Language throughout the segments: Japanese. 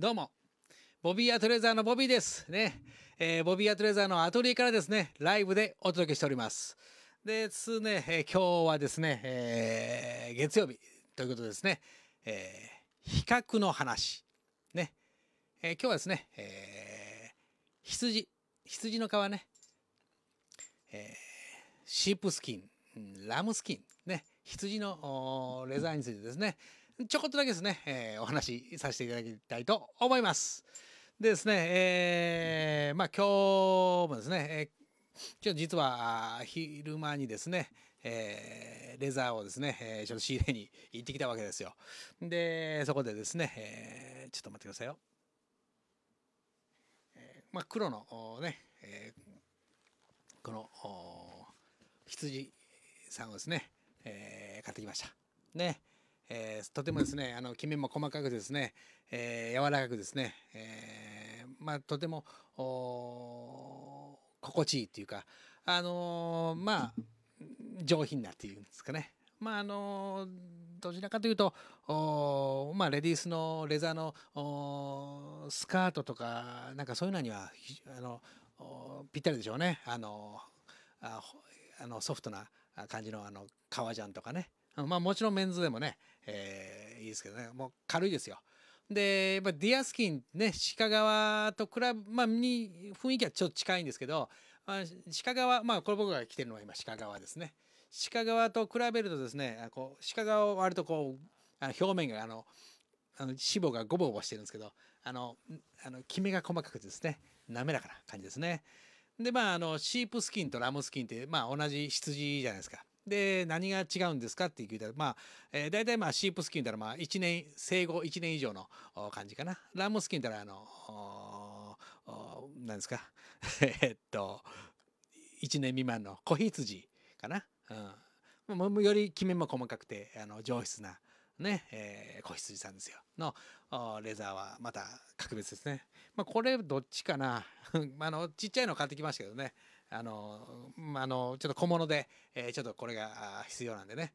どうも。ボビーアトレザーのボビーです。ね。えー、ボビーアトレザーのアトリエからですね、ライブでお届けしております。ですね、えー、今日はですね、えー、月曜日ということですね、えー、比較の話。ね。えー、今日はですね、えー、羊、羊の皮ね、えー、シープスキン、ラムスキン、ね、羊のレザーについてですね、ちょこっとだけですね、えー、お話しさせていただきたいと思います。でですね、えー、まあ今日もですね、えー、ちょっと実は昼間にですね、えー、レザーをですね、えー、ちょっと仕入れに行ってきたわけですよ。で、そこでですね、えー、ちょっと待ってくださいよ。えー、まあ黒のね、えー、この羊さんをですね、えー、買ってきました。ね。えー、とてもですねあの黄身も細かくですね、えー、柔らかくですね、えー、まあ、とても心地いいっていうか、あのー、まあ、上品なっていうんですかね。まああのどちらかというとお、まあ、レディースのレザーのースカートとかなんかそういうのにはあのぴったりでしょうねあのあのソフトな感じのあの革ジャンとかねまあもちろんメンズでもね、えー、いいですけどね、もう軽いですよ。で、やっぱディアスキンね、鹿川と比べ、まあに、雰囲気はちょっと近いんですけど、あ鹿川、まあこれ僕が着てるのは今鹿川ですね。鹿川と比べるとですね、こう鹿川は割とこう、あの表面があの、あの脂肪がゴボゴボしてるんですけど、あの、あの、キメが細かくてですね、滑らかな感じですね。で、まあ、あの、シープスキンとラムスキンって、まあ、同じ羊じゃないですか。で何が違うんですかって聞いたらまあ、えー、大体まあシープスキンだらまあ1年生後1年以上の感じかなラムスキンだらあの何ですか えっと1年未満の子羊かな、うん、もよりきめも細かくてあの上質なね、えー、子羊さんですよのレザーはまた格別ですね、まあ、これどっちかな あのちっちゃいの買ってきましたけどねあの、まあ、のちょっと小物で、えー、ちょっとこれが必要なんでね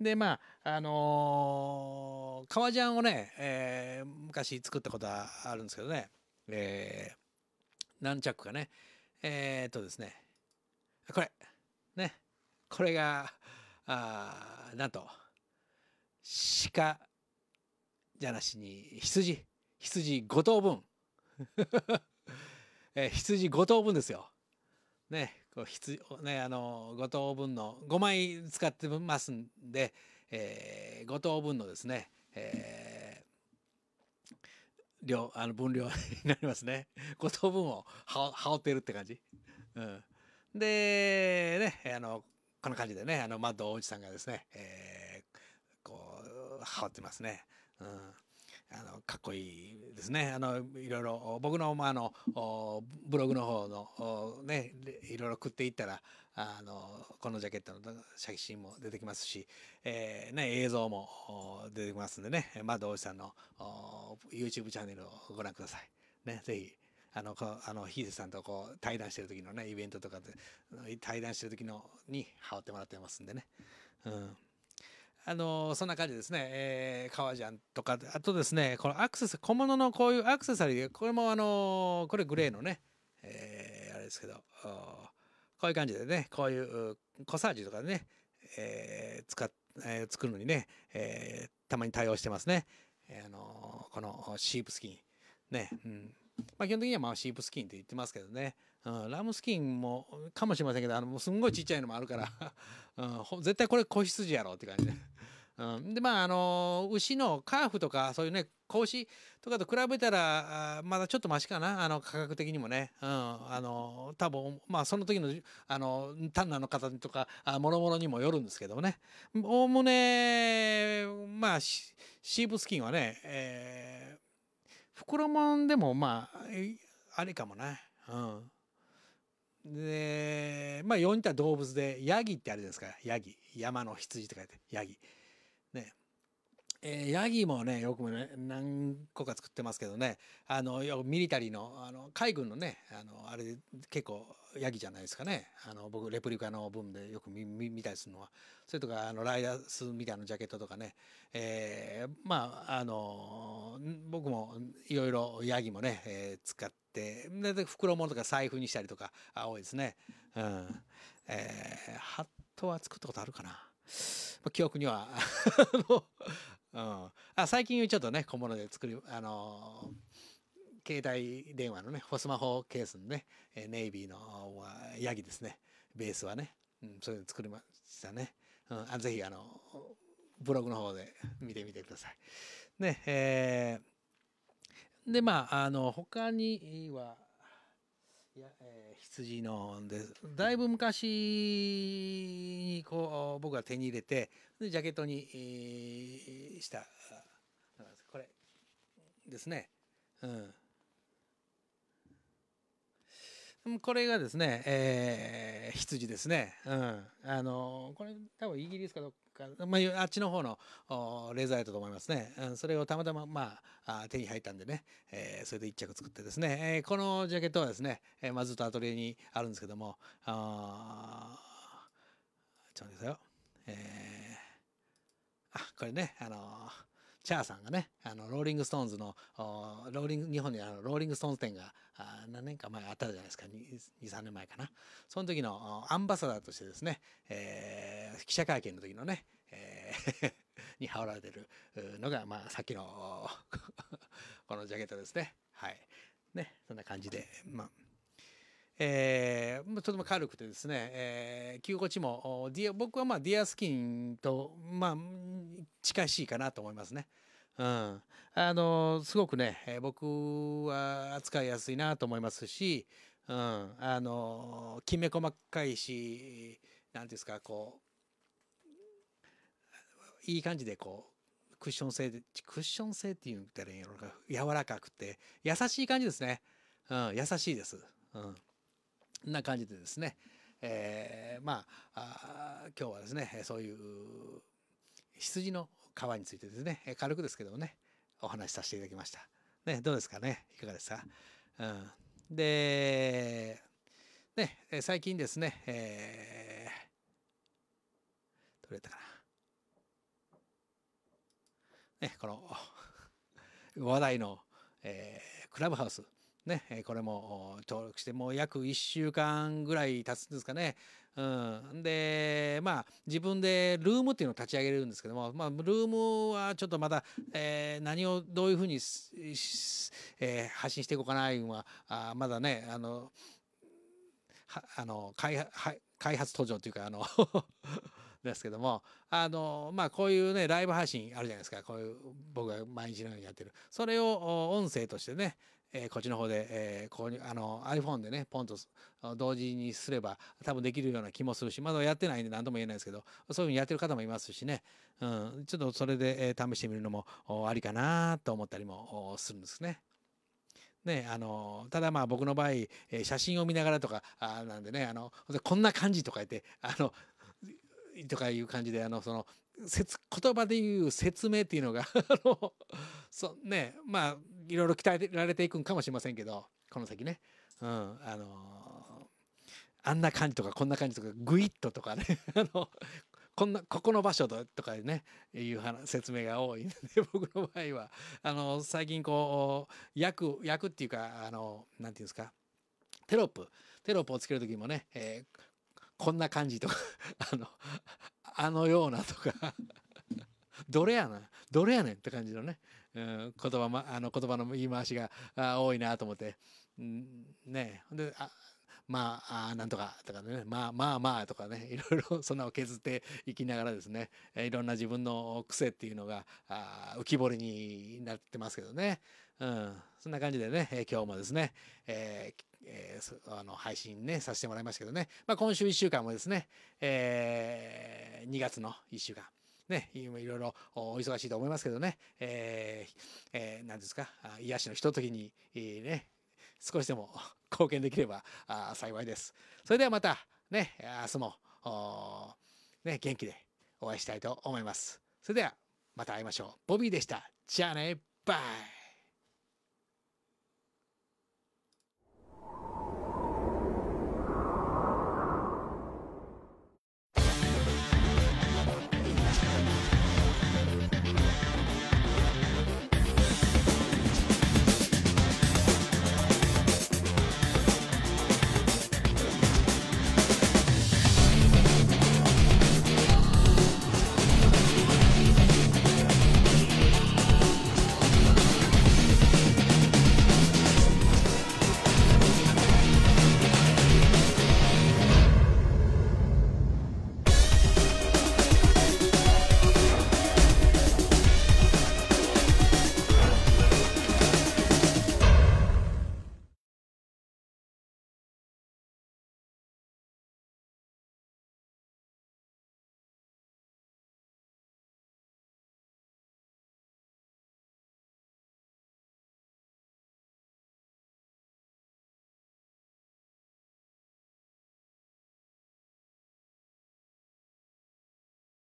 でまああのー、革ジャンをね、えー、昔作ったことはあるんですけどね、え何着かねえっとですねこれねこれがあなんと鹿じゃなしに羊羊5等分 えー、羊5等分ですよねこう必ねあの5等分の5枚使ってますんで、えー、5等分のですね、えー、量あの分量になりますね5 等分を羽織ってるって感じ。うん、でねあのこの感じでねあのマッドおじさんがですね、えー、こう羽織ってますね。うんあのかっこいいですねあのいろいろ僕の,、まあの、ブログの方のねいろいろ食っていったらあのこのジャケットの写真も出てきますし、えー、ね、映像も出てきますんでねま大うさんの YouTube チャンネルをご覧ください。ね、ぜひあの、あの、ヒーさんとこう対談してる時のね、イベントとかで、対談してる時のに羽織ってもらってますんでね。うん。あのそんな感じですね、えー、革ジャンとかあとですねこのアクセス、小物のこういうアクセサリーこれもあのこれグレーのね、えー、あれですけどこういう感じでねこういうコサージュとかでね、えー、使っ、えー、作るのにね、えー、たまに対応してますね、えー、あのこのシープスキンね、うんまあ、基本的にはまあシープスキンって言ってますけどね、うん、ラムスキンもかもしれませんけどあのすんごいちっちゃいのもあるから、うん、絶対これ子羊やろって感じで。うん、でまああの牛のカーフとかそういうね格子とかと比べたらまだちょっとマシかなあの価格的にもね、うん、あの多分まあその時のあの単なの方とかもろもろにもよるんですけどもねおおむねまあシーブスキンはね、えー、袋もんでもまああれかもね。うんで、まあ、4人は動物で、ヤギってあれですか、ヤギ。山の羊って書いて、ヤギ。えー、ヤギもねよくね何個か作ってますけどねあのよくミリタリーのあの海軍のねあのあれ結構ヤギじゃないですかねあの僕レプリカの分でよく見見たりするのはそれとかあのライダースみたいなジャケットとかね、えー、まああの僕もいろいろヤギもね、えー、使ってで袋物とか財布にしたりとか多いですね。うんえー、ハットは作ったことあるかな、まあ、記憶には うん、あ最近ちょっとね小物で作りあのー、携帯電話のねスマホケースのねネイビーのヤギですねベースはね、うん、それで作りましたね、うん、あぜひあのブログの方で見てみてくださいねえー、でまああの他にはいや、えー、羊のですだいぶ昔にこう僕が手に入れてジャケットに、えー、したこれですね。うん、これがですね、えー、羊ですね、うんあのこれ多分イギリスかどか、まあ、あっちの方のレーザーやったと思いますね、うん、それをたまたま、まあ、手に入ったんでね、えー、それで1着作ってですね、えー、このジャケットはですね、えーまあ、ずっとアトリエにあるんですけどもあちょっと待ってくださいよ、えー、あこれねあのーチャーさんがね、あの、ローリングストーンズの、ローリング、日本にあの、ローリングストーンズ店が、あ何年か前あったじゃないですか、2、3年前かな。その時のアンバサダーとしてですね、えー、記者会見の時のね、えー に羽織られてるのが、まあ、さっきの このジャケットですね。はい。ね、そんな感じで、まあ、えー、とても軽くてですね、えー、着心地もディア僕はまあディアスキンと、まあ、近しいかなと思いますね。うん、あのすごくね、えー、僕は扱いやすいなと思いますし、うん、あのきめ細かいし何んですかこういい感じでこうクッション性でクッション性っていうんだらいいのか柔らかくて優しい感じですね、うん、優しいです。うんな感じでですね、えー、まあ今日はですねそういう羊の皮についてですね軽くですけどもねお話しさせていただきました。ね、どうですかねいかがですか、うん、で、ね、最近ですね、えー、取れたかな。ね、この 話題の、えー、クラブハウス。ね、これも登録してもう約1週間ぐらい経つんですかね。うん、でまあ自分でルームっていうのを立ち上げるんですけども、まあ、ルームはちょっとまだ、えー、何をどういうふうに、えー、発信していこうかないうのはあまだねあのあの開発途上というかあの ですけどもあのまあこういうねライブ配信あるじゃないですかこういう僕が毎日のようにやってるそれを音声としてね、えー、こっちの方で、えー、ここにあの iPhone でねポンと同時にすれば多分できるような気もするしまだやってないんで何とも言えないですけどそういうふうにやってる方もいますしね、うん、ちょっとそれで、え試してみるのもありかなと思ったりもするんですね。ね、あのただまあ僕の場合、え写真を見ながらとかあなんでねあのこんな感じとか言ってあのとかいう感じであのその言葉で言う説明っていうのが あの、そね、まあ、いろいろ鍛えられていくんかもしれませんけど、この先ね。うん、あのー、あんな感じとかこんな感じとか、グイッととかね、あの、こんな、ここの場所とかかね、いう話、説明が多いんで、僕の場合は、あの、最近こう、訳、訳っていうか、あの、なんていうんですか、テロップ、テロップをつける時もね、えーこんな感じとか、あの、あのようなとか どれやなどれやねんって感じのね、うん、言葉、ま、あの言葉の言い回しが多いなと思って、うん、ねであまあ、あなんとかとかね、まあまあまあとかね、いろいろ そんなを削っていきながらですね、いろんな自分の癖っていうのがあ浮き彫りになってますけどね。うん、そんな感じでね、今日もですね、えーえー、あの配信ね、させてもらいましたけどね、まあ、今週1週間もですね、えー、2月の1週間、ね、いろいろお忙しいと思いますけどね、えーえー、んですか、癒しのひとときに、ね、少しでも貢献できればあ幸いです。それではまたね、明日も、ね、元気でお会いしたいと思います。それではまた会いましょう。ボビーでした。じゃあね、バイ